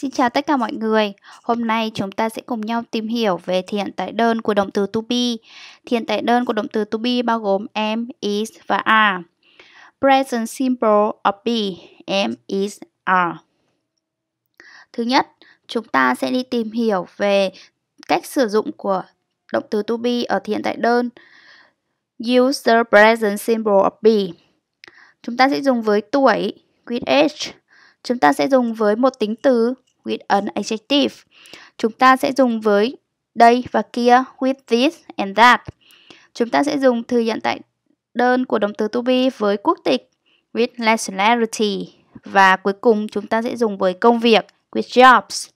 Xin chào tất cả mọi người. Hôm nay chúng ta sẽ cùng nhau tìm hiểu về thiện tại đơn của động từ to be. thiện tại đơn của động từ to be bao gồm am, is và are. Present simple of be, am, is, are. Thứ nhất, chúng ta sẽ đi tìm hiểu về cách sử dụng của động từ to be ở thiện tại đơn. Use the present simple of be. Chúng ta sẽ dùng với tuổi, with age. Chúng ta sẽ dùng với một tính từ with an adjective. Chúng ta sẽ dùng với đây và kia, with this and that. Chúng ta sẽ dùng từ hiện tại đơn của động từ to be với quốc tịch, with nationality. Và cuối cùng chúng ta sẽ dùng với công việc, with jobs.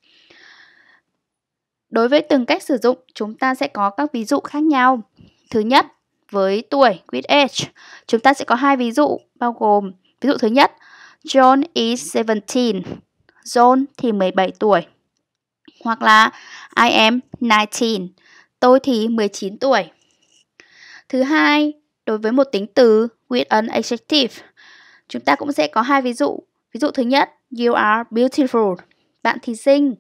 Đối với từng cách sử dụng, chúng ta sẽ có các ví dụ khác nhau. Thứ nhất, với tuổi, with age, chúng ta sẽ có hai ví dụ bao gồm ví dụ thứ nhất, John is 17. John thì 17 tuổi. Hoặc là I am 19, tôi thì 19 tuổi. Thứ hai, đối với một tính từ with an adjective, chúng ta cũng sẽ có hai ví dụ. Ví dụ thứ nhất, you are beautiful, bạn thì xinh.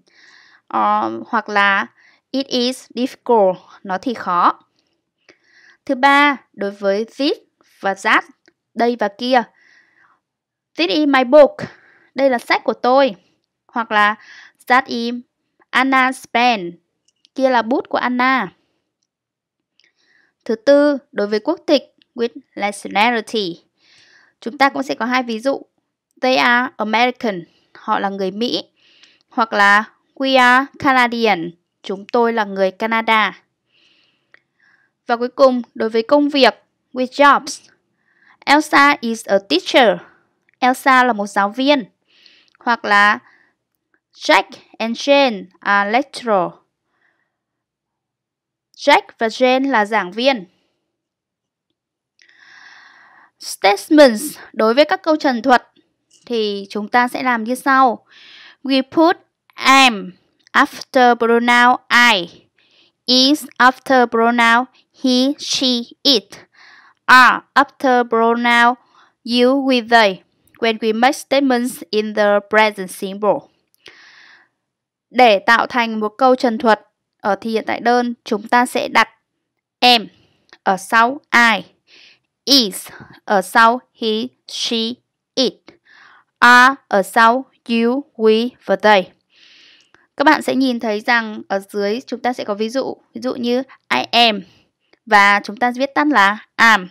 Uh, hoặc là it is difficult, nó thì khó. Thứ ba, đối với this và that, đây và kia. This is my book, đây là sách của tôi hoặc là that is Anna's pen. Kia là bút của Anna. Thứ tư, đối với quốc tịch with nationality. Chúng ta cũng sẽ có hai ví dụ. They are American, họ là người Mỹ. Hoặc là we are Canadian, chúng tôi là người Canada. Và cuối cùng, đối với công việc with jobs. Elsa is a teacher. Elsa là một giáo viên. Hoặc là Jack and Jane are à, lecturer. Jack và Jane là giảng viên. Statements đối với các câu trần thuật thì chúng ta sẽ làm như sau. We put am after pronoun I, is after pronoun he, she, it, are after pronoun you, we, they when we make statements in the present simple. Để tạo thành một câu trần thuật, ở ờ, thì hiện tại đơn chúng ta sẽ đặt em ở sau ai is ở sau he, she, it, are ở sau you, we và they. Các bạn sẽ nhìn thấy rằng ở dưới chúng ta sẽ có ví dụ, ví dụ như I am và chúng ta viết tắt là am.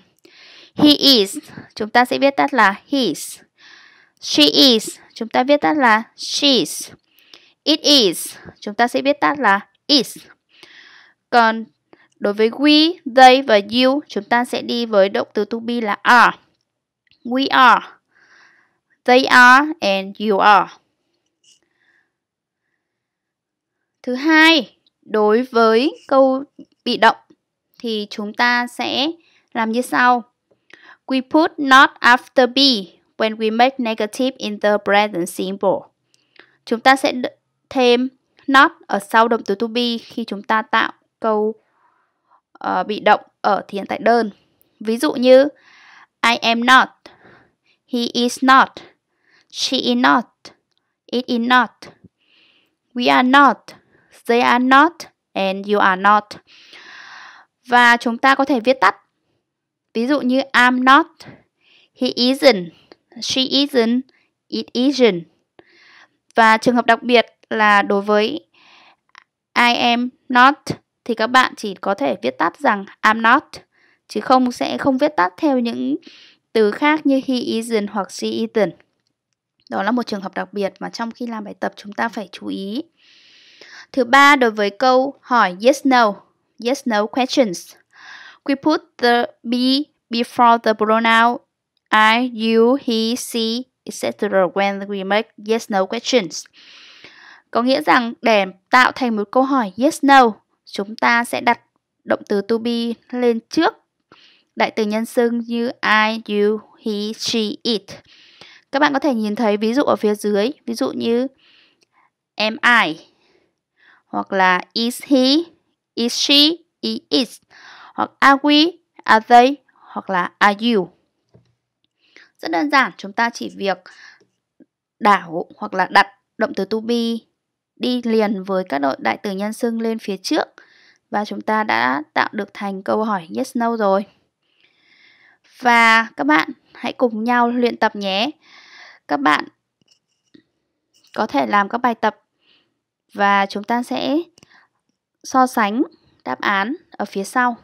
He is, chúng ta sẽ viết tắt là his. She is, chúng ta viết tắt là she's. It is, chúng ta sẽ viết tắt là is. Còn đối với we, they và you, chúng ta sẽ đi với động từ to be là are. We are, they are and you are. Thứ hai, đối với câu bị động thì chúng ta sẽ làm như sau. We put not after be when we make negative in the present simple. Chúng ta sẽ thêm not ở sau động từ to be khi chúng ta tạo câu uh, bị động ở thì hiện tại đơn. Ví dụ như I am not, he is not, she is not, it is not, we are not, they are not and you are not. Và chúng ta có thể viết tắt. Ví dụ như I'm not, he isn't, she isn't, it isn't. Và trường hợp đặc biệt là đối với I am not thì các bạn chỉ có thể viết tắt rằng I'm not chứ không sẽ không viết tắt theo những từ khác như he isn't hoặc she isn't. Đó là một trường hợp đặc biệt mà trong khi làm bài tập chúng ta phải chú ý. Thứ ba đối với câu hỏi yes no, yes no questions. We put the be before the pronoun I, you, he, she, etc. when we make yes no questions. Có nghĩa rằng để tạo thành một câu hỏi yes no, chúng ta sẽ đặt động từ to be lên trước đại từ nhân xưng như I, you, he, she, it. Các bạn có thể nhìn thấy ví dụ ở phía dưới, ví dụ như am I hoặc là is he, is she, he is hoặc are we, are they hoặc là are you. Rất đơn giản, chúng ta chỉ việc đảo hoặc là đặt động từ to be đi liền với các đội đại từ nhân xưng lên phía trước và chúng ta đã tạo được thành câu hỏi yes no rồi. Và các bạn hãy cùng nhau luyện tập nhé. Các bạn có thể làm các bài tập và chúng ta sẽ so sánh đáp án ở phía sau.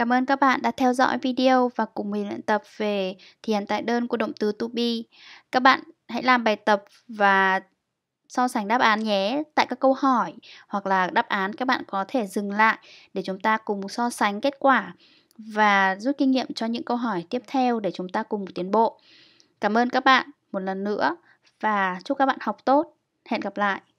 Cảm ơn các bạn đã theo dõi video và cùng mình luyện tập về thi hành tại đơn của động từ to be. Các bạn hãy làm bài tập và so sánh đáp án nhé tại các câu hỏi hoặc là đáp án các bạn có thể dừng lại để chúng ta cùng so sánh kết quả và rút kinh nghiệm cho những câu hỏi tiếp theo để chúng ta cùng tiến bộ. Cảm ơn các bạn một lần nữa và chúc các bạn học tốt. Hẹn gặp lại.